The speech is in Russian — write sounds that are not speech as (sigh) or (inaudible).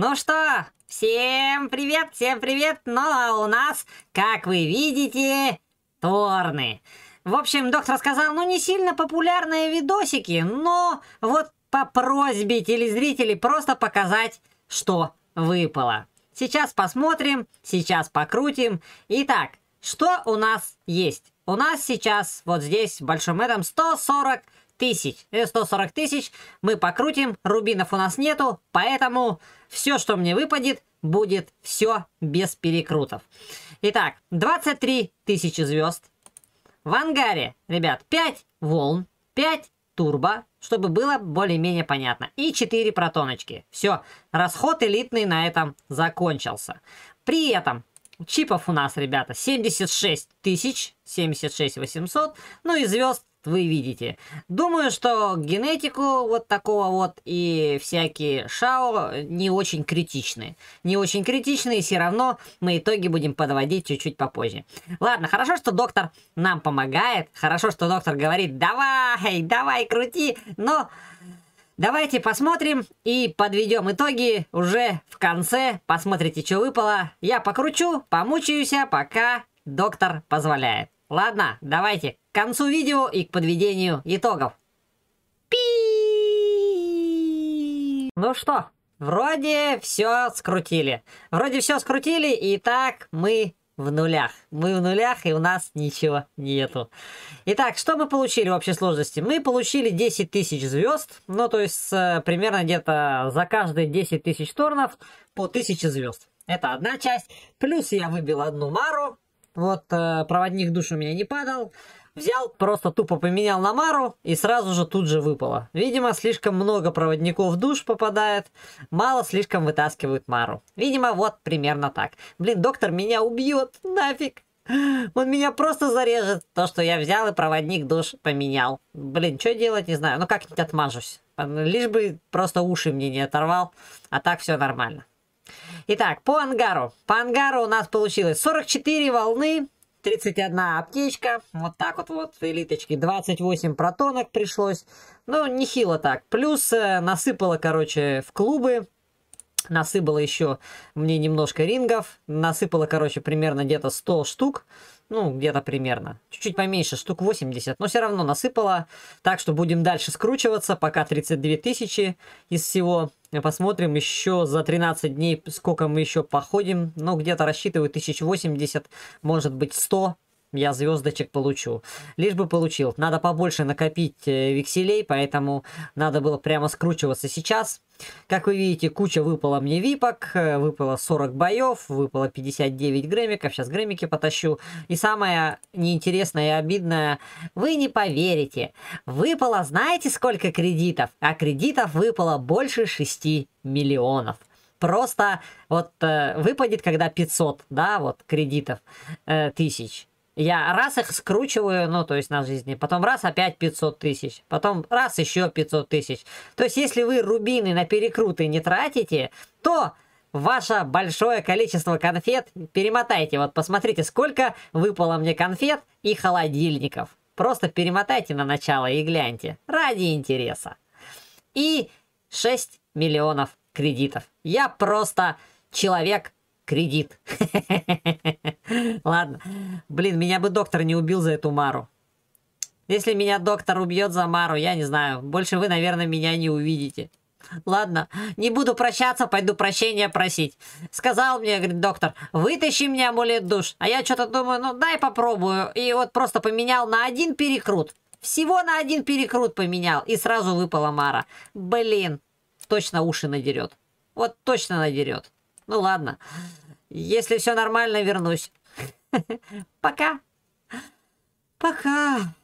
Ну что, всем привет, всем привет! Ну а у нас, как вы видите, Торны. В общем, доктор сказал, ну не сильно популярные видосики, но вот по просьбе телезрителей просто показать, что выпало. Сейчас посмотрим, сейчас покрутим. Итак, что у нас есть? У нас сейчас вот здесь в большом этом 140 тысяч, 140 э, тысяч мы покрутим, рубинов у нас нету, поэтому все, что мне выпадет, будет все без перекрутов. Итак, 23 тысячи звезд. В ангаре, ребят, 5 волн, 5 турбо, чтобы было более-менее понятно. И 4 протоночки. Все, расход элитный на этом закончился. При этом чипов у нас, ребята, 76 тысяч, 76 800, ну и звезд вы видите. Думаю, что генетику вот такого вот и всякие шао не очень критичны. Не очень критичны, и все равно мы итоги будем подводить чуть-чуть попозже. Ладно, хорошо, что доктор нам помогает. Хорошо, что доктор говорит, давай, давай, крути. Но Давайте посмотрим и подведем итоги уже в конце. Посмотрите, что выпало. Я покручу, помучаюсь, а пока доктор позволяет. Ладно, давайте, концу видео и к подведению итогов. Пи. Ну что, вроде все скрутили. Вроде все скрутили, и так мы в нулях. Мы в нулях, и у нас ничего нету. Итак, что мы получили в общей сложности? Мы получили 10 тысяч звезд, ну то есть э, примерно где-то за каждые 10 тысяч торнов по 1000 звезд. Это одна часть. Плюс я выбил одну Мару. Вот э, проводник душ у меня не падал. Взял, просто тупо поменял на Мару и сразу же тут же выпало. Видимо, слишком много проводников в душ попадает, мало слишком вытаскивают Мару. Видимо, вот примерно так. Блин, доктор меня убьет, нафиг. Он меня просто зарежет. То, что я взял и проводник душ поменял. Блин, что делать, не знаю. Ну как-нибудь отмажусь. Лишь бы просто уши мне не оторвал. А так все нормально. Итак, по ангару. По ангару у нас получилось 44 волны, 31 аптечка, вот так вот вот, элиточки, 28 протонок пришлось, ну, нехило так, плюс э, насыпала короче, в клубы, насыпала еще мне немножко рингов, насыпала, короче, примерно где-то 100 штук, ну, где-то примерно, чуть-чуть поменьше, штук 80, но все равно насыпала, так что будем дальше скручиваться, пока 32 тысячи из всего, посмотрим еще за 13 дней, сколько мы еще походим, ну, где-то рассчитываю 1080, может быть 100, я звездочек получу. Лишь бы получил. Надо побольше накопить э, векселей, поэтому надо было прямо скручиваться сейчас. Как вы видите, куча выпала мне випок, э, выпало 40 боев, выпало 59 гремиков, сейчас гремики потащу. И самое неинтересное и обидное, вы не поверите, выпало знаете сколько кредитов? А кредитов выпало больше 6 миллионов просто вот э, выпадет, когда 500, да, вот кредитов э, тысяч. Я раз их скручиваю, ну, то есть на жизни, потом раз опять 500 тысяч, потом раз еще 500 тысяч. То есть если вы рубины на перекруты не тратите, то ваше большое количество конфет перемотайте. Вот посмотрите, сколько выпало мне конфет и холодильников. Просто перемотайте на начало и гляньте. Ради интереса. И 6 миллионов кредитов. Я просто человек кредит. (laughs) Ладно. Блин, меня бы доктор не убил за эту Мару. Если меня доктор убьет за Мару, я не знаю. Больше вы, наверное, меня не увидите. Ладно, не буду прощаться, пойду прощения просить. Сказал мне, говорит, доктор, вытащи мне амулет душ. А я что-то думаю, ну дай попробую. И вот просто поменял на один перекрут. Всего на один перекрут поменял. И сразу выпала Мара. Блин, точно уши надерет. Вот точно надерет. Ну ладно. Если все нормально, вернусь. (laughs) Пока. Пока.